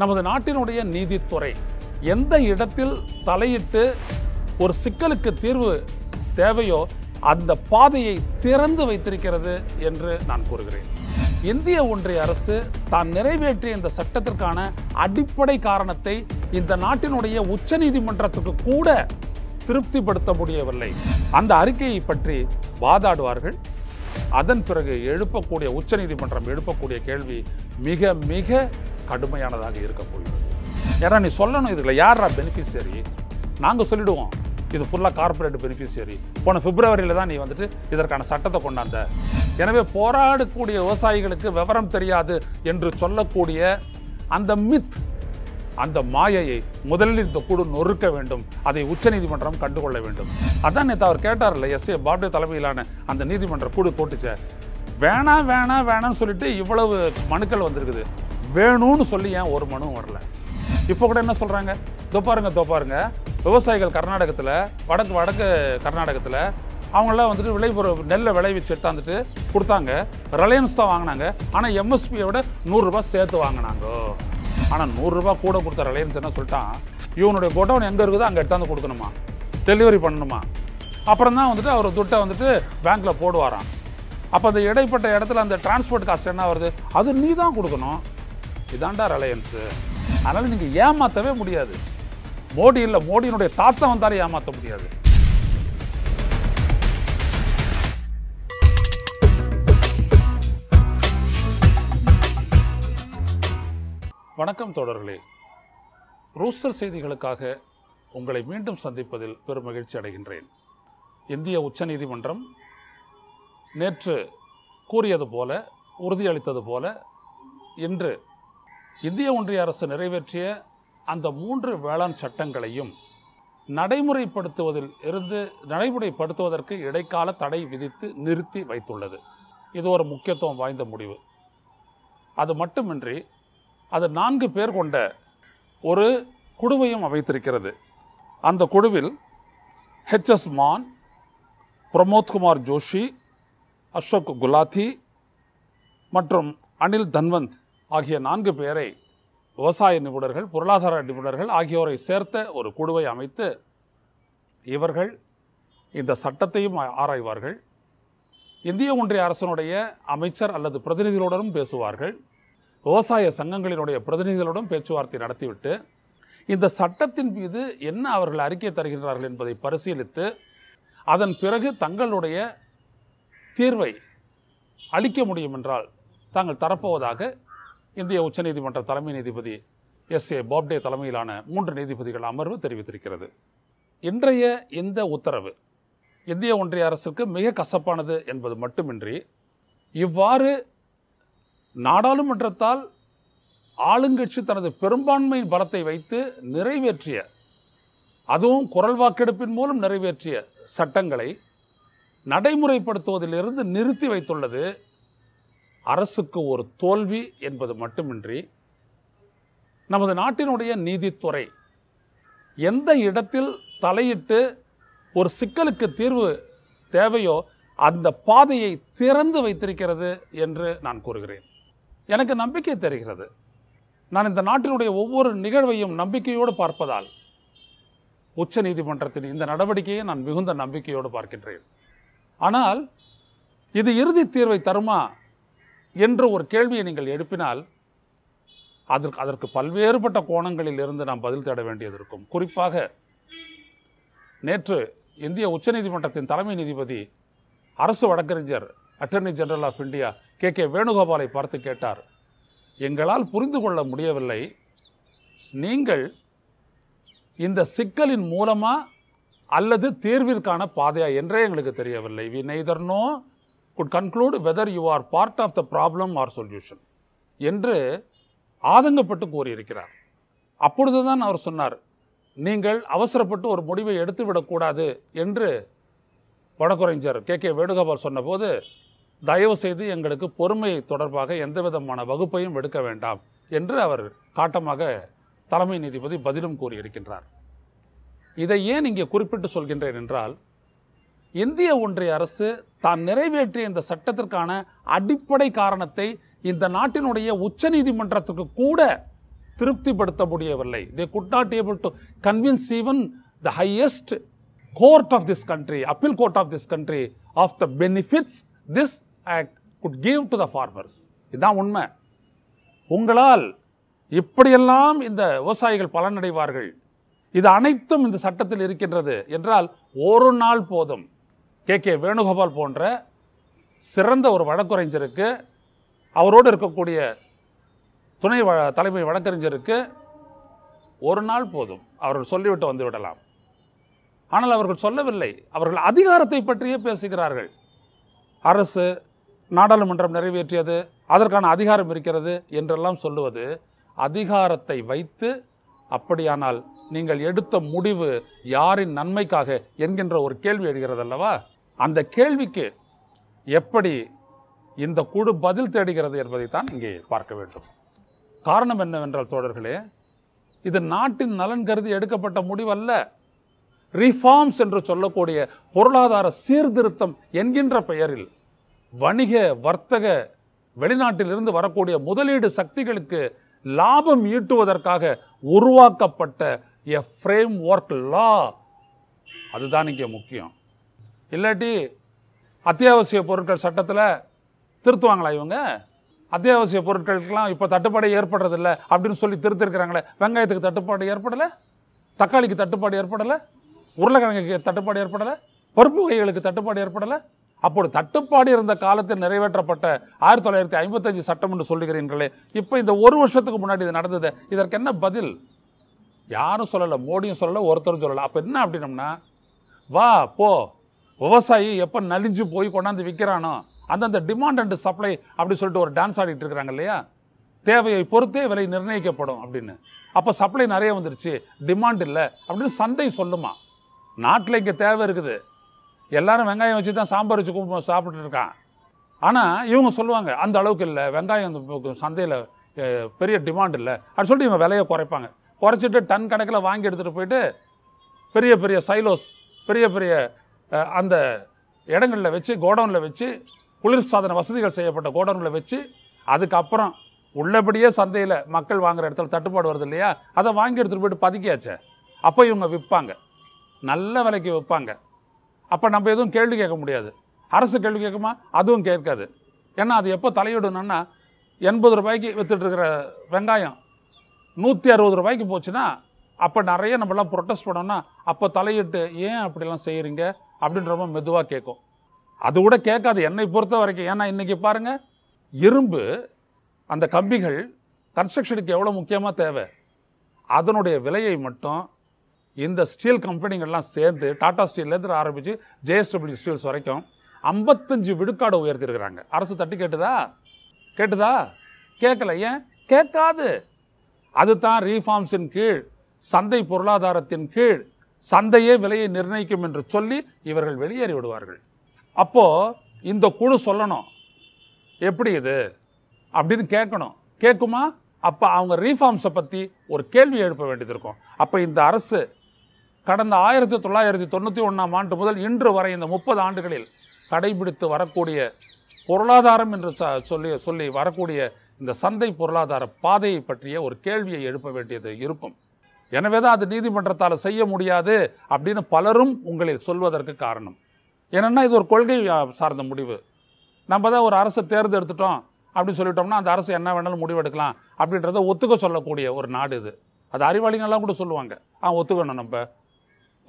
நமது நாட்டினுடைய நீதித்துறை எந்த இடத்தில் தலையிட்டு ஒரு சிக்கலுக்கு தீர்வு தேவையோ அந்த பாதையை திறந்து வைத்திருக்கிறது என்று நான் கூறுகிறேன் இந்திய ஒன்றிய அரசு தான் நிறைவேற்றிய இந்த சட்டத்திற்கான அடிப்படை காரணத்தை இந்த நாட்டினுடைய உச்சநீதிமன்றத்துக்கு கூட திருப்திப்படுத்த முடியவில்லை அந்த அறிக்கையை பற்றி வாதாடுவார்கள் அதன் பிறகு எழுப்பக்கூடிய உச்சநீதிமன்றம் எழுப்பக்கூடிய கேள்வி மிக மிக கடுமையானதாக இருக்கக்கூடியது ஏன்னா நீ சொல்லணும் இதில் யாரா பெனிஃபிஷியரி நாங்கள் சொல்லிவிடுவோம் இது ஃபுல்லாக கார்பரேட் பெனிஃபிஷியரி போன பிப்ரவரியில் தான் நீ வந்துட்டு இதற்கான சட்டத்தை கொண்டாந்த எனவே போராடக்கூடிய விவசாயிகளுக்கு விவரம் தெரியாது என்று சொல்லக்கூடிய அந்த மித் அந்த மாயையை முதலில் இந்த குழு நொறுக்க வேண்டும் அதை உச்சநீதிமன்றம் கண்டுகொள்ள வேண்டும் அதான் நேற்று அவர் கேட்டார்ல எஸ் ஏ பாப்டே தலைமையிலான அந்த நீதிமன்ற குழு போட்டுச்ச வேணாம் வேணாம் வேணாம்னு சொல்லிட்டு இவ்வளவு மனுக்கள் வந்திருக்குது வேணும்னு சொல்லி ஏன் ஒரு மனுவும் வரல இப்போ கூட என்ன சொல்கிறாங்க தோப்பாருங்க தோப்பாருங்க விவசாயிகள் கர்நாடகத்தில் வடக்கு வடக்கு கர்நாடகத்தில் அவங்களாம் வந்துட்டு விளைபொருள் நெல்லை விளைவிச்சு எடுத்தாந்துட்டு கொடுத்தாங்க ரிலையன்ஸ் தான் வாங்கினாங்க ஆனால் எம்எஸ்பியை விட நூறுரூபா சேர்த்து வாங்கினாங்கோ ஆனால் நூறுரூபா கூட கொடுத்த ரிலையன்ஸ் என்ன சொல்லிட்டான் இவனுடைய கொட்டவன் எங்கே இருக்குதோ அங்கே எடுத்தாந்து கொடுக்கணுமா டெலிவரி பண்ணணுமா அப்புறம் தான் வந்துட்டு அவர் துட்டை வந்துட்டு பேங்க்கில் போடுவாராம் அப்போ அந்த இடைப்பட்ட இடத்துல அந்த டிரான்ஸ்போர்ட் காஸ்ட் என்ன வருது அது நீ தான் கொடுக்கணும் இதாண்டா ரிலையன்ஸு அதனால் நீங்கள் ஏமாற்றவே முடியாது மோடி இல்லை மோடியினுடைய தாத்தா வந்தாலும் ஏமாற்ற முடியாது வணக்கம் தொடர்களே ரூஸ்டர் செய்திகளுக்காக உங்களை மீண்டும் சந்திப்பதில் பெரும் மகிழ்ச்சி அடைகின்றேன் இந்திய உச்சநீதிமன்றம் நேற்று கூறியது போல உறுதியளித்தது போல இன்று இந்திய ஒன்றிய அரசு நிறைவேற்றிய அந்த மூன்று வேளாண் சட்டங்களையும் நடைமுறைப்படுத்துவதில் இருந்து நடைமுறைப்படுத்துவதற்கு இடைக்கால தடை விதித்து நிறுத்தி வைத்துள்ளது இது ஒரு முக்கியத்துவம் வாய்ந்த முடிவு அது மட்டுமின்றி அது நான்கு பேர் கொண்ட ஒரு குழுவையும் அமைத்திருக்கிறது அந்த குழுவில் ஹெச்எஸ் மான் பிரமோத்குமார் ஜோஷி அசோக் குலாத்தி மற்றும் அனில் தன்வந்த் ஆகிய நான்கு பேரை விவசாய நிபுணர்கள் பொருளாதார நிபுணர்கள் ஆகியோரை சேர்த்த ஒரு குழுவை அமைத்து இவர்கள் இந்த சட்டத்தையும் ஆராய்வார்கள் இந்திய ஒன்றிய அரசனுடைய அமைச்சர் அல்லது பிரதிநிதிகளுடனும் பேசுவார்கள் விவசாய சங்கங்களினுடைய பிரதிநிதிகளுடன் பேச்சுவார்த்தை நடத்திவிட்டு இந்த சட்டத்தின் மீது என்ன அவர்கள் அறிக்கை தருகின்றார்கள் என்பதை பரிசீலித்து அதன் பிறகு தங்களுடைய தீர்வை அளிக்க முடியும் என்றால் தாங்கள் தரப்போவதாக இந்திய உச்சநீதிமன்ற தலைமை நீதிபதி எஸ் ஏ பாப்டே தலைமையிலான மூன்று நீதிபதிகள் அமர்வு தெரிவித்திருக்கிறது இன்றைய இந்த உத்தரவு இந்திய ஒன்றிய அரசுக்கு மிக கசப்பானது என்பது மட்டுமின்றி இவ்வாறு நாடாளுமன்றத்தால் ஆளுங்கட்சி தனது பெரும்பான்மையின் பலத்தை வைத்து நிறைவேற்றிய அதுவும் குரல் வாக்கெடுப்பின் மூலம் நிறைவேற்றிய சட்டங்களை நடைமுறைப்படுத்துவதிலிருந்து நிறுத்தி வைத்துள்ளது அரசுக்கு ஒரு தோல்வி என்பது மட்டுமின்றி நமது நாட்டினுடைய நீதித்துறை எந்த இடத்தில் தலையிட்டு ஒரு சிக்கலுக்கு தீர்வு தேவையோ அந்த பாதையை திறந்து வைத்திருக்கிறது என்று நான் கூறுகிறேன் எனக்கு நம்பிக்கை தருகிறது நான் இந்த நாட்டினுடைய ஒவ்வொரு நிகழ்வையும் நம்பிக்கையோடு பார்ப்பதால் உச்ச நீதிமன்றத்தின் இந்த நடவடிக்கையை நான் மிகுந்த நம்பிக்கையோடு பார்க்கின்றேன் ஆனால் இது இறுதி தீர்வை தருமா என்ற ஒரு கேள்வியை நீங்கள் எழுப்பினால் அதற்கு அதற்கு பல்வேறுபட்ட கோணங்களில் இருந்து நாம் பதில் தேட வேண்டியது இருக்கும் குறிப்பாக நேற்று இந்திய உச்சநீதிமன்றத்தின் தலைமை நீதிபதி அரசு வழக்கறிஞர் attorney general of India K K வேணுகோபாலை பார்த்து கேட்டார் எங்களால் புரிந்து கொள்ள முடியவில்லை நீங்கள் இந்த சிக்கலின் மூலமாக அல்லது தீர்விற்கான பாதையா என்றே எங்களுக்கு தெரியவில்லை we neither know could conclude whether you are part of the problem or solution என்று ஆதங்கப்பட்டு கூறியிருக்கிறார் அப்பொழுது தான் அவர் சொன்னார் நீங்கள் அவசரப்பட்டு ஒரு முடிவை எடுத்துவிடக்கூடாது என்று வடக்குரைஞர் கே கே வேணுகோபால் சொன்னபோது தயவு செய்து எங்களுக்கு பொறுமை தொடர்பாக எந்த விதமான வகுப்பையும் எடுக்க வேண்டாம் என்று அவர் காட்டமாக தலைமை நீதிபதி பதிலும் கூறியிருக்கின்றார் இதை ஏன் இங்கே குறிப்பிட்டு சொல்கின்றேன் என்றால் இந்திய ஒன்றிய அரசு தான் நிறைவேற்றிய இந்த சட்டத்திற்கான அடிப்படை காரணத்தை இந்த நாட்டினுடைய உச்ச நீதிமன்றத்துக்கு கூட திருப்திப்படுத்த முடியவில்லை they could not able to convince even the highest court of this country appeal court of this country of the benefits this act could give to the farmers இதுதான் உண்மை உங்களால் இப்படியெல்லாம் இந்த விவசாயிகள் பலனடைவார்கள் இது அனைத்தும் இந்த சட்டத்தில் இருக்கின்றது என்றால் ஒரு நாள் போதும் கே கே வேணுகோபால் போன்ற சிறந்த ஒரு வழக்குரைஞருக்கு அவரோடு இருக்கக்கூடிய துணை தலைமை வழக்கறிஞருக்கு ஒரு நாள் போதும் அவர்கள் சொல்லிவிட்டு வந்து விடலாம் ஆனால் அவர்கள் சொல்லவில்லை அவர்கள் அதிகாரத்தை பற்றியே பேசுகிறார்கள் அரசு நாடாளுமன்றம் நிறைவேற்றியது அதற்கான அதிகாரம் இருக்கிறது என்றெல்லாம் சொல்லுவது அதிகாரத்தை வைத்து அப்படியானால் நீங்கள் எடுத்த முடிவு யாரின் நன்மைக்காக என்கின்ற ஒரு கேள்வி எழுகிறது அல்லவா அந்த கேள்விக்கு எப்படி இந்த குழு பதில் தேடுகிறது என்பதைத்தான் இங்கே பார்க்க வேண்டும் காரணம் என்னவென்றால் தோழர்களே இது நாட்டின் நலன் கருதி எடுக்கப்பட்ட முடிவல்ல ரிஃபார்ம்ஸ் என்று சொல்லக்கூடிய பொருளாதார சீர்திருத்தம் என்கின்ற பெயரில் வணிக வர்த்தக வெளிநாட்டிலிருந்து வரக்கூடிய முதலீடு சக்திகளுக்கு லாபம் ஈட்டுவதற்காக உருவாக்கப்பட்ட எ ஃப்ரேம் ஒர்க் லா அதுதான் இங்கே முக்கியம் இல்லாட்டி அத்தியாவசிய பொருட்கள் சட்டத்தில் திருத்துவாங்களா இவங்க அத்தியாவசிய பொருட்களுக்கெல்லாம் இப்போ தட்டுப்பாடு ஏற்படுறதில்லை அப்படின்னு சொல்லி திருத்திருக்கிறாங்களே வெங்காயத்துக்கு தட்டுப்பாடு ஏற்படலை தக்காளிக்கு தட்டுப்பாடு ஏற்படலை உருளைக்கிழங்குக்கு தட்டுப்பாடு ஏற்படலை பருப்பு வகைகளுக்கு தட்டுப்பாடு ஏற்படலை அப்போது தட்டுப்பாடு இருந்த காலத்தில் நிறைவேற்றப்பட்ட ஆயிரத்தி தொள்ளாயிரத்தி ஐம்பத்தஞ்சு சட்டம் என்று சொல்லுகிறீர்களே இப்போ இந்த ஒரு வருஷத்துக்கு முன்னாடி இது நடந்தது இதற்கு என்ன பதில் யாரும் சொல்லலை மோடியும் சொல்லலை ஒருத்தரும் சொல்லலை அப்போ என்ன அப்படின்னம்னா வா போ விவசாயி எப்போ நலிஞ்சு போய் கொண்டாந்து விற்கிறானோ அந்தந்த டிமாண்ட் அண்ட் சப்ளை அப்படின்னு சொல்லிட்டு ஒரு டான்ஸ் ஆடிட்டு இருக்கிறாங்க இல்லையா தேவையை பொறுத்தே விலை நிர்ணயிக்கப்படும் அப்படின்னு அப்போ சப்ளை நிறைய வந்துருச்சு டிமாண்ட் இல்லை அப்படின்னு சந்தை சொல்லுமா நாட்டில் இங்கே தேவை இருக்குது எல்லாரும் வெங்காயம் வச்சு தான் சாம்பார் வச்சு சாப்பிட்டு இருக்கான் ஆனால் இவங்க சொல்லுவாங்க அந்த அளவுக்கு இல்லை வெங்காயம் சந்தையில் பெரிய டிமாண்ட் இல்லை அப்படின்னு சொல்லிட்டு இவங்க விலையை குறைப்பாங்க குறைச்சிட்டு டன் கணக்கில் வாங்கி எடுத்துகிட்டு போயிட்டு பெரிய பெரிய சைலோஸ் பெரிய பெரிய அந்த இடங்களில் வச்சு கோடவுனில் வச்சு குளிர் சாதன வசதிகள் செய்யப்பட்ட கோடவுனில் வச்சு அதுக்கப்புறம் உள்ளபடியே சந்தையில் மக்கள் வாங்குகிற இடத்துல தட்டுப்பாடு வருது இல்லையா அதை வாங்கி எடுத்துகிட்டு போயிட்டு பதுக்கியாச்சே அப்போ இவங்க விற்பாங்க நல்ல விலைக்கு விற்பாங்க அப்போ நம்ம எதுவும் கேள்வி கேட்க முடியாது அரசு கேள்வி கேட்குமா அதுவும் கேட்காது ஏன்னா அது எப்போ தலையிடணும்னா எண்பது ரூபாய்க்கு விற்றுட்ருக்கிற வெங்காயம் நூற்றி அறுபது ரூபாய்க்கு போச்சுன்னா அப்போ நிறைய நம்மளாம் ப்ரொட்டஸ்ட் பண்ணோம்னா அப்போ தலையிட்டு ஏன் அப்படிலாம் செய்கிறீங்க அப்படின்ற ரொம்ப மெதுவாக கேட்கும் அது கூட கேட்காது என்னை பொறுத்த வரைக்கும் ஏன்னா இன்றைக்கி பாருங்கள் இரும்பு அந்த கம்பிகள் கன்ஸ்ட்ரக்ஷனுக்கு எவ்வளோ முக்கியமாக தேவை அதனுடைய விலையை மட்டும் இந்த ஸ்டீல் கம்பெனிங்கள்லாம் சேர்ந்து டாடா ஸ்டீல்லேருந்து ஆரம்பித்து ஜேஎஸ்டபிள்யூ ஸ்டீல்ஸ் வரைக்கும் ஐம்பத்தஞ்சு விடுக்காடு உயர்த்திருக்கிறாங்க அரசு தட்டி கேட்டுதா கேட்டுதா கேட்கல ஏன் கேட்காது அதுதான் ரீஃபார்ம்ஸின் கீழ் சந்தை பொருளாதாரத்தின் கீழ் சந்தையே விலையை நிர்ணயிக்கும் என்று சொல்லி இவர்கள் வெளியேறி விடுவார்கள் அப்போது இந்த குழு சொல்லணும் எப்படி இது அப்படின்னு கேட்கணும் கேட்குமா அப்போ அவங்க ரீஃபார்ம்ஸை பற்றி ஒரு கேள்வி எழுப்ப வேண்டியது இருக்கும் அப்போ இந்த அரசு கடந்த ஆயிரத்தி தொள்ளாயிரத்தி தொண்ணூற்றி ஒன்றாம் ஆண்டு முதல் இன்று வரை இந்த முப்பது ஆண்டுகளில் கடைபிடித்து வரக்கூடிய பொருளாதாரம் என்று சொல்லி சொல்லி வரக்கூடிய இந்த சந்தை பொருளாதார பாதையை பற்றிய ஒரு கேள்வியை எழுப்ப வேண்டியது இருக்கும் எனவே தான் அது நீதிமன்றத்தால் செய்ய முடியாது அப்படின்னு பலரும் உங்களை சொல்வதற்கு காரணம் என்னென்னா இது ஒரு கொள்கை சார்ந்த முடிவு நம்ம தான் ஒரு அரசை தேர்ந்தெடுத்துட்டோம் அப்படின்னு சொல்லிட்டோம்னா அந்த அரசு என்ன வேணாலும் முடிவெடுக்கலாம் அப்படின்றத ஒத்துக்க சொல்லக்கூடிய ஒரு நாடு இது அது அறிவாளிகள்லாம் கூட சொல்லுவாங்க ஆ ஒத்துக்கணும் நம்ம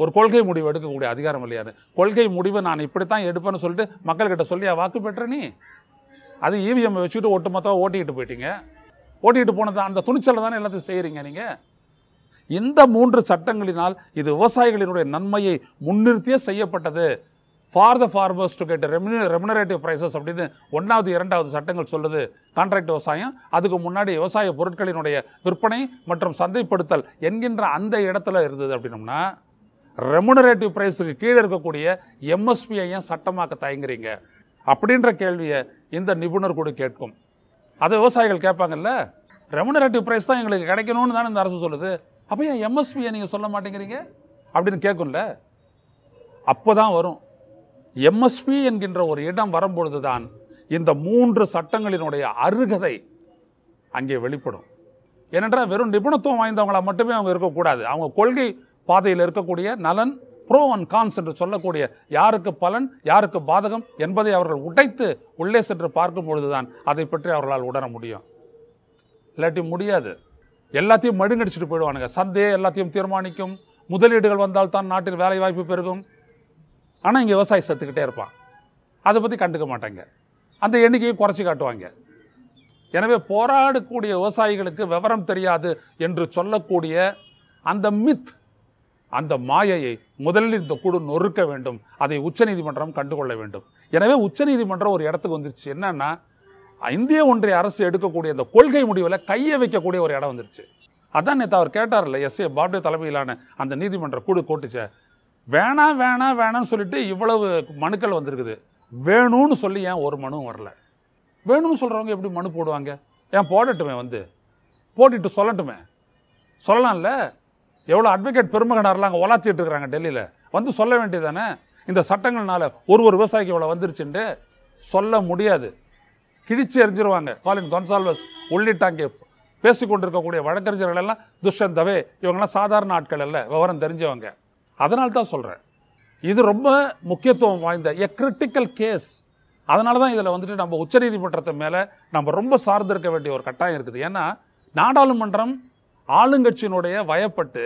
ஒரு கொள்கை முடிவு எடுக்கக்கூடிய அதிகாரம் இல்லையாது கொள்கை முடிவை நான் இப்படித்தான் எடுப்பேன்னு சொல்லிட்டு மக்கள்கிட்ட சொல்லி வாக்கு பெற்ற நீ அது இவிஎம் e வச்சுக்கிட்டு ஒட்டுமொத்தமாக ஓட்டிக்கிட்டு போயிட்டீங்க ஓட்டிகிட்டு போனது அந்த துணிச்சலில் தானே எல்லாத்தையும் செய்கிறீங்க நீங்கள் இந்த மூன்று சட்டங்களினால் இது விவசாயிகளினுடைய நன்மையை முன்னிறுத்தியே செய்யப்பட்டது for the farmers to get remu remunerative prices அப்படின்னு ஒன்றாவது இரண்டாவது சட்டங்கள் சொல்லுது கான்ட்ராக்ட் விவசாயம் அதுக்கு முன்னாடி விவசாய பொருட்களினுடைய விற்பனை மற்றும் சந்தைப்படுத்தல் என்கின்ற அந்த இடத்துல இருந்தது அப்படின்னம்னா ரெமுனரேட்டிவ் ப்ரைஸுக்கு கீழே இருக்கக்கூடிய எம்எஸ்பியை ஏன் சட்டமாக்க தயங்குறீங்க அப்படின்ற கேள்வியை இந்த நிபுணர் கூட கேட்கும் அதை விவசாயிகள் கேட்பாங்கல்ல ரெமுனரேட்டிவ் ப்ரைஸ் தான் எங்களுக்கு கிடைக்கணும்னு தான் இந்த அரசு சொல்லுது அப்போ ஏன் எம்எஸ்பியை நீங்கள் சொல்ல மாட்டேங்கிறீங்க அப்படின்னு கேட்கும்ல அப்போ தான் வரும் எம்எஸ்பி என்கின்ற ஒரு இடம் வரும்பொழுது தான் இந்த மூன்று சட்டங்களினுடைய அருகதை அங்கே வெளிப்படும் ஏனென்றால் வெறும் நிபுணத்துவம் வாய்ந்தவங்களாக மட்டுமே அவங்க இருக்கக்கூடாது அவங்க கொள்கை பாதையில் இருக்கக்கூடிய நலன் ப்ரோ அண்ட் கான்ஸ் என்று சொல்லக்கூடிய யாருக்கு பலன் யாருக்கு பாதகம் என்பதை அவர்கள் உடைத்து உள்ளே சென்று பார்க்கும் பொழுதுதான் அதை பற்றி அவர்களால் உணர முடியும் இல்லாட்டி முடியாது எல்லாத்தையும் மடுங்கடிச்சிட்டு போயிடுவானுங்க சந்தையே எல்லாத்தையும் தீர்மானிக்கும் முதலீடுகள் வந்தால் தான் நாட்டில் வேலை வாய்ப்பு பெருகும் ஆனால் இங்கே விவசாயி செத்துக்கிட்டே இருப்பான் அதை பற்றி கண்டுக்க மாட்டாங்க அந்த எண்ணிக்கையை குறைச்சி காட்டுவாங்க எனவே போராடக்கூடிய விவசாயிகளுக்கு விவரம் தெரியாது என்று சொல்லக்கூடிய அந்த மித் அந்த மாயையை முதலில் இந்த குழு நொறுக்க வேண்டும் அதை உச்சநீதிமன்றம் கண்டுகொள்ள வேண்டும் எனவே உச்சநீதிமன்றம் ஒரு இடத்துக்கு வந்துருச்சு என்னன்னா இந்திய ஒன்றிய அரசு எடுக்கக்கூடிய அந்த கொள்கை முடிவில் கையை வைக்கக்கூடிய ஒரு இடம் வந்துருச்சு அதான் நேற்று அவர் கேட்டார்ல எஸ் ஏ பாப்டே தலைமையிலான அந்த நீதிமன்ற குழு கோட்டுச்ச வேணாம் வேணாம் வேணாம்னு சொல்லிட்டு இவ்வளவு மனுக்கள் வந்திருக்குது வேணும்னு சொல்லி ஏன் ஒரு மனுவும் வரல வேணும்னு சொல்கிறவங்க எப்படி மனு போடுவாங்க ஏன் போடட்டுமே வந்து போட்டுட்டு சொல்லட்டுமே சொல்லலாம்ல எவ்வளோ அட்வொகேட் பெருமகனாரெலாம் அங்கே ஒலாச்சிட்டு இருக்கிறாங்க டெல்லியில் வந்து சொல்ல வேண்டியதானே இந்த சட்டங்கள்னால ஒரு ஒரு விவசாயிக்கு இவ்வளோ வந்துருச்சுன்ட்டு சொல்ல முடியாது கிழிச்சு எரிஞ்சிருவாங்க காலின் கொன்சால்வஸ் உள்ளிட்ட அங்கே பேசி இருக்கக்கூடிய வழக்கறிஞர்கள் எல்லாம் துஷ்யந்த் தவே இவங்கெல்லாம் சாதாரண ஆட்கள் அல்ல விவரம் தெரிஞ்சவங்க அதனால தான் சொல்கிறேன் இது ரொம்ப முக்கியத்துவம் வாய்ந்த எ கிரிட்டிக்கல் கேஸ் அதனால தான் இதில் வந்துட்டு நம்ம உச்சநீதிமன்றத்து மேலே நம்ம ரொம்ப சார்ந்து இருக்க வேண்டிய ஒரு கட்டாயம் இருக்குது ஏன்னா நாடாளுமன்றம் ஆளுங்கட்சியினுடைய வயப்பட்டு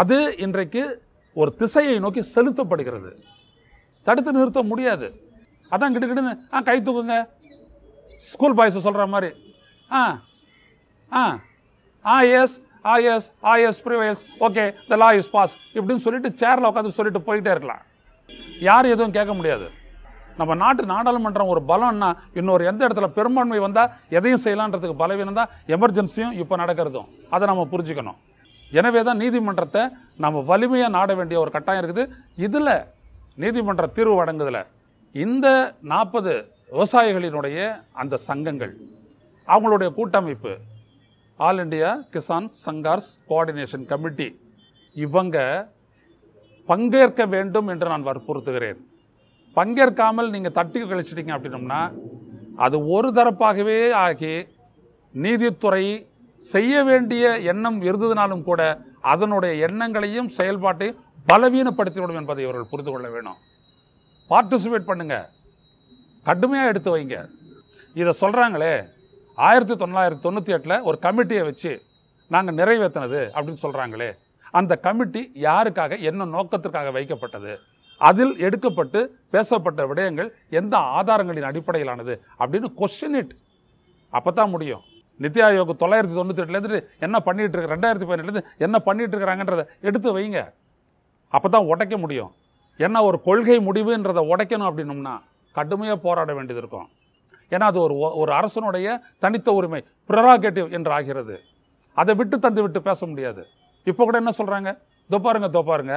அது இன்றைக்கு ஒரு திசையை நோக்கி செலுத்தப்படுகிறது தடுத்து நிறுத்த முடியாது அதான் கிட்ட ஆ கை தூக்குங்க ஸ்கூல் பாய்ஸை சொல்கிற மாதிரி ஆ ஆ ஆ எஸ் ஆ எஸ் ஆ எஸ் prevails okay the law is boss இப்படின்னு சொல்லிட்டு சேரில் உட்காந்து சொல்லிட்டு போயிட்டே இருக்கலாம் யாரும் எதுவும் கேட்க முடியாது நம்ம நாட்டு நாடாளுமன்றம் ஒரு பலம்னா இன்னொரு எந்த இடத்துல பெரும்பான்மை வந்தால் எதையும் செய்யலான்றதுக்கு பலவீனம் தான் எமர்ஜென்சியும் இப்போ நடக்கிறதும் அதை நம்ம புரிஞ்சுக்கணும் எனவே தான் நீதிமன்றத்தை நம்ம வலிமையாக நாட வேண்டிய ஒரு கட்டாயம் இருக்குது இதில் நீதிமன்ற தீர்வு வழங்குதில் இந்த நாற்பது விவசாயிகளினுடைய அந்த சங்கங்கள் அவங்களுடைய கூட்டமைப்பு all India Kisan Sangharsh coordination committee இவங்க பங்கேற்க வேண்டும் என்று நான் வற்புறுத்துகிறேன் பங்கேற்காமல் நீங்கள் தட்டி கழிச்சிட்டிங்க அப்படின்னோம்னா அது ஒரு தரப்பாகவே ஆகி நீதித்துறை செய்ய வேண்டிய எண்ணம் இருந்ததுனாலும் கூட அதனுடைய எண்ணங்களையும் செயல்பாட்டையும் பலவீனப்படுத்திவிடும் என்பதை இவர்கள் புரிந்து கொள்ள வேணும் பார்ட்டிசிபேட் பண்ணுங்கள் கடுமையாக எடுத்து வைங்க இதை சொல்கிறாங்களே ஆயிரத்தி தொள்ளாயிரத்தி தொண்ணூற்றி எட்டில் ஒரு கமிட்டியை வச்சு நாங்கள் நிறைவேற்றினது அப்படின்னு சொல்கிறாங்களே அந்த கமிட்டி யாருக்காக என்ன நோக்கத்திற்காக வைக்கப்பட்டது அதில் எடுக்கப்பட்டு பேசப்பட்ட விடயங்கள் எந்த ஆதாரங்களின் அடிப்படையிலானது அப்படின்னு கொஸ்டின் இட் அப்போ தான் முடியும் நித்தி ஆயோக் தொள்ளாயிரத்தி தொண்ணூற்றி எட்டுலேருந்து என்ன பண்ணிகிட்டு இருக்க ரெண்டாயிரத்தி பதினெட்டுலேருந்து என்ன பண்ணிகிட்டு இருக்கிறாங்கன்றதை எடுத்து வைங்க அப்போ தான் உடைக்க முடியும் என்ன ஒரு கொள்கை முடிவுன்றதை உடைக்கணும் அப்படின்னோம்னா கடுமையாக போராட வேண்டியது இருக்கும் ஏன்னா அது ஒரு ஒரு அரசனுடைய தனித்த உரிமை ப்ரராகேட்டிவ் என்று ஆகிறது அதை விட்டு தந்து விட்டு பேச முடியாது இப்போ கூட என்ன சொல்கிறாங்க தோப்பாருங்க தோப்பாருங்க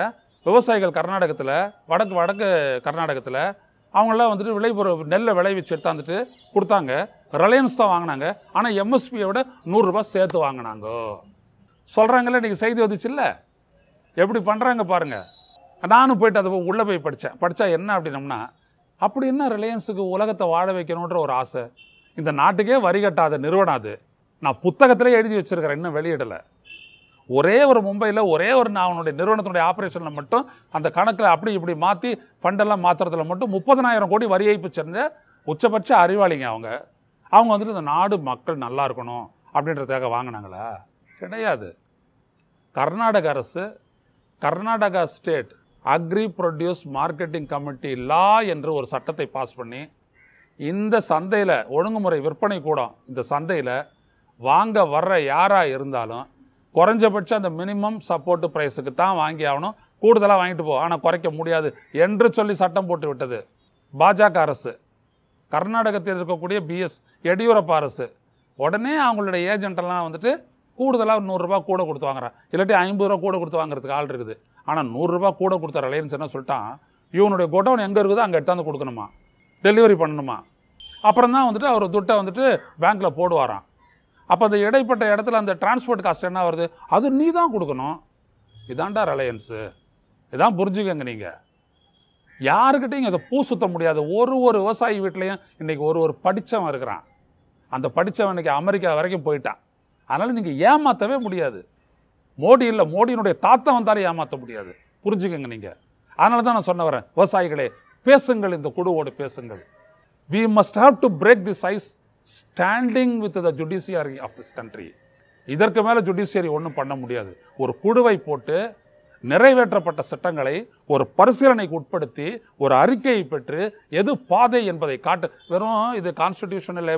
விவசாயிகள் கர்நாடகத்தில் வடக்கு வடக்கு கர்நாடகத்தில் அவங்களாம் வந்துட்டு விளைபொருள் நெல்லை விளைவிச்சு எடுத்தாந்துட்டு கொடுத்தாங்க ரிலையன்ஸ் தான் வாங்கினாங்க ஆனால் எம்எஸ்பியை விட நூறுரூபா சேர்த்து வாங்கினாங்க சொல்கிறாங்கல்ல இன்றைக்கி செய்தி வந்துச்சுல்ல எப்படி பண்ணுறாங்க பாருங்கள் நானும் போயிட்டு அதை உள்ளே போய் படித்தேன் படித்தா என்ன அப்படின்னம்னா அப்படி என்ன ரிலையன்ஸுக்கு உலகத்தை வாழ வைக்கணுன்ற ஒரு ஆசை இந்த நாட்டுக்கே வரி கட்டாத நிறுவனம் அது நான் புத்தகத்திலே எழுதி வச்சுருக்கிறேன் இன்னும் வெளியிடலை ஒரே ஒரு மும்பையில் ஒரே ஒரு நான் அவனுடைய நிறுவனத்தினுடைய ஆப்ரேஷனில் மட்டும் அந்த கணக்கில் அப்படி இப்படி மாற்றி ஃபண்டெல்லாம் மாற்றுறதுல மட்டும் முப்பதனாயிரம் கோடி வரி ஏய்ப்பு சேர்ந்த உச்சபட்ச அறிவாளிங்க அவங்க அவங்க வந்துட்டு இந்த நாடு மக்கள் நல்லா இருக்கணும் அப்படின்றதுக்காக வாங்கினாங்களா கிடையாது கர்நாடக அரசு Karnataka state agri produce marketing committee law என்று ஒரு சட்டத்தை பாஸ் பண்ணி இந்த சந்தையில் ஒழுங்குமுறை விற்பனை கூடம் இந்த சந்தையில் வாங்க வர்ற யாராக இருந்தாலும் குறைஞ்சபட்சம் அந்த மினிமம் சப்போர்ட்டு ப்ரைஸுக்கு தான் வாங்கி ஆகணும் கூடுதலாக வாங்கிட்டு போ ஆனால் குறைக்க முடியாது என்று சொல்லி சட்டம் போட்டு விட்டது பாஜக அரசு கர்நாடகத்தில் இருக்கக்கூடிய பிஎஸ் எடியூரப்பா அரசு உடனே அவங்களுடைய ஏஜென்ட்டெல்லாம் வந்துட்டு கூடுதலாக நூறுரூபா கூட கொடுத்து வாங்குறான் இல்லாட்டி ஐம்பது ரூபா கூட கொடுத்து வாங்குறதுக்கு ஆள் இருக்குது ஆனால் நூறுரூபா கூட கொடுத்த ரிலையன்ஸ் என்ன சொல்லிட்டான் இவனுடைய கொட்டவுன் எங்கே இருக்குதோ அங்கே எடுத்தாந்து கொடுக்கணுமா டெலிவரி பண்ணணுமா அப்புறம் தான் வந்துட்டு அவர் துட்டை வந்துட்டு பேங்க்கில் போடுவாராம் அப்போ அந்த இடைப்பட்ட இடத்துல அந்த டிரான்ஸ்போர்ட் காஸ்ட் என்ன வருது அது நீ தான் கொடுக்கணும் இதாண்டா ரிலையன்ஸு இதான் புரிஞ்சுக்கங்க நீங்கள் யாருக்கிட்டையும் அதை பூ சுத்த முடியாது ஒரு ஒரு விவசாயி வீட்லேயும் இன்றைக்கி ஒரு ஒரு படித்தவன் இருக்கிறான் அந்த படித்தவன் இன்றைக்கி அமெரிக்கா வரைக்கும் போயிட்டான் அதனால் நீங்கள் ஏமாற்றவே முடியாது மோடி இல்லை மோடியினுடைய தாத்தம் வந்தாலும் ஏமாற்ற முடியாது புரிஞ்சுக்கங்க நீங்கள் அதனால தான் நான் சொன்ன வரேன் விவசாயிகளே பேசுங்கள் இந்த குழுவோடு பேசுங்கள் we must have to break the size standing with the judiciary of this country இதற்கு மேலே ஜுடிஷியரி ஒன்றும் பண்ண முடியாது ஒரு குழுவை போட்டு நிறைவேற்றப்பட்ட சட்டங்களை ஒரு பரிசீலனைக்கு உட்படுத்தி ஒரு அறிக்கையை பெற்று எது பாதை என்பதை காட்டு வெறும் இது கான்ஸ்டிடியூஷனல்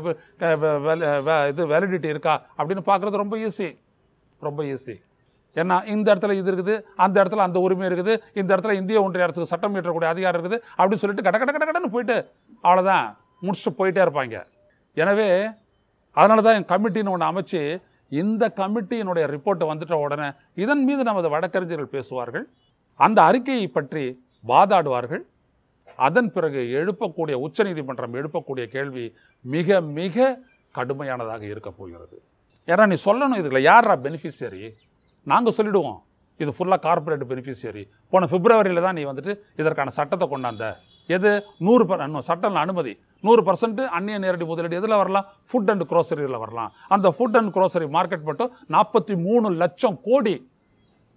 இது வேலிடிட்டி இருக்கா அப்படின்னு பார்க்குறது ரொம்ப ஈஸி ரொம்ப ஈஸி ஏன்னா இந்த இடத்துல இது இருக்குது அந்த இடத்துல அந்த உரிமை இருக்குது இந்த இடத்துல இந்திய ஒன்றிய அரசுக்கு சட்டம் இயற்றக்கூடிய அதிகாரம் இருக்குது அப்படின்னு சொல்லிட்டு கட கட கட கடன்னு போயிட்டு அவ்வளோதான் முடிச்சுட்டு போயிட்டே இருப்பாங்க எனவே அதனால தான் என் கமிட்டின்னு ஒன்று அமைச்சு இந்த கமிட்டியினுடைய ரிப்போர்ட்டை வந்துட்ட உடனே இதன் மீது நமது வழக்கறிஞர்கள் பேசுவார்கள் அந்த அறிக்கையை பற்றி வாதாடுவார்கள் அதன் பிறகு எழுப்பக்கூடிய உச்சநீதிமன்றம் எழுப்பக்கூடிய கேள்வி மிக மிக கடுமையானதாக இருக்க போகிறது ஏன்னா நீ சொல்லணும் இதில் யாரா பெனிஃபிஷியரி நாங்கள் சொல்லிவிடுவோம் இது ஃபுல்லாக கார்பரேட் பெனிஃபிஷியரி போன பிப்ரவரியில் தான் நீ வந்துட்டு இதற்கான சட்டத்தை கொண்டாந்த எது நூறு பர் இன்னும் சட்டம் அனுமதி நூறு பர்சன்ட் அந்நிய நேரடி முதலீடு எதில் வரலாம் ஃபுட் அண்ட் குரோசரியில் வரலாம் அந்த ஃபுட் அண்ட் க்ரோசரி மார்க்கெட் மட்டும் நாற்பத்தி மூணு லட்சம் கோடி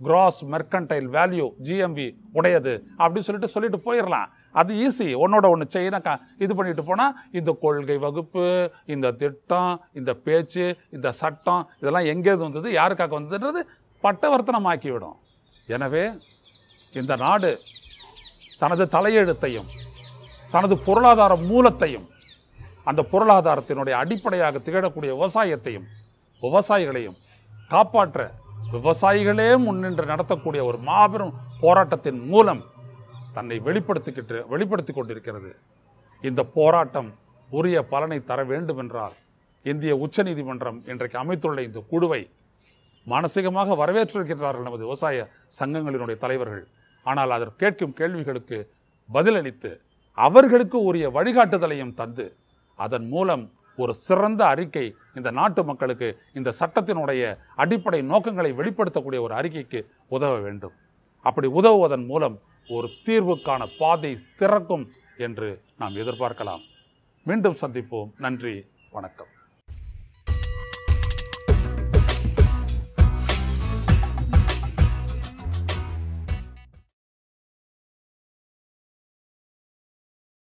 கிராஸ் மெர்கன்டைல் வேல்யூ ஜிஎம்வி உடையது அப்படின்னு சொல்லிட்டு சொல்லிட்டு போயிடலாம் அது ஈஸி ஒன்னோட ஒன்று செய்யினா இது பண்ணிட்டு போனால் இந்த கொள்கை வகுப்பு இந்த திட்டம் இந்த பேச்சு இந்த சட்டம் இதெல்லாம் எங்கேருந்து வந்தது யாருக்காக வந்ததுன்றது பட்டவர்த்தனமாக்கிவிடும் எனவே இந்த நாடு தனது தலையெழுத்தையும் தனது பொருளாதார மூலத்தையும் அந்த பொருளாதாரத்தினுடைய அடிப்படையாக திகழக்கூடிய விவசாயத்தையும் விவசாயிகளையும் காப்பாற்ற விவசாயிகளே முன்னின்று நடத்தக்கூடிய ஒரு மாபெரும் போராட்டத்தின் மூலம் தன்னை வெளிப்படுத்திக்கிட்டு வெளிப்படுத்தி கொண்டிருக்கிறது இந்த போராட்டம் உரிய பலனை தர வேண்டும் என்றால் இந்திய உச்சநீதிமன்றம் இன்றைக்கு அமைத்துள்ள இந்த குழுவை மானசீகமாக வரவேற்றிருக்கின்றார்கள் நமது விவசாய சங்கங்களினுடைய தலைவர்கள் ஆனால் அதற்கு கேட்கும் கேள்விகளுக்கு பதிலளித்து அவர்களுக்கு உரிய வழிகாட்டுதலையும் தந்து அதன் மூலம் ஒரு சிறந்த அறிக்கை இந்த நாட்டு மக்களுக்கு இந்த சட்டத்தினுடைய அடிப்படை நோக்கங்களை வெளிப்படுத்தக்கூடிய ஒரு அறிக்கைக்கு உதவ வேண்டும் அப்படி உதவுவதன் மூலம் ஒரு தீர்வுக்கான பாதை திறக்கும் என்று நாம் எதிர்பார்க்கலாம் மீண்டும் சந்திப்போம் நன்றி வணக்கம்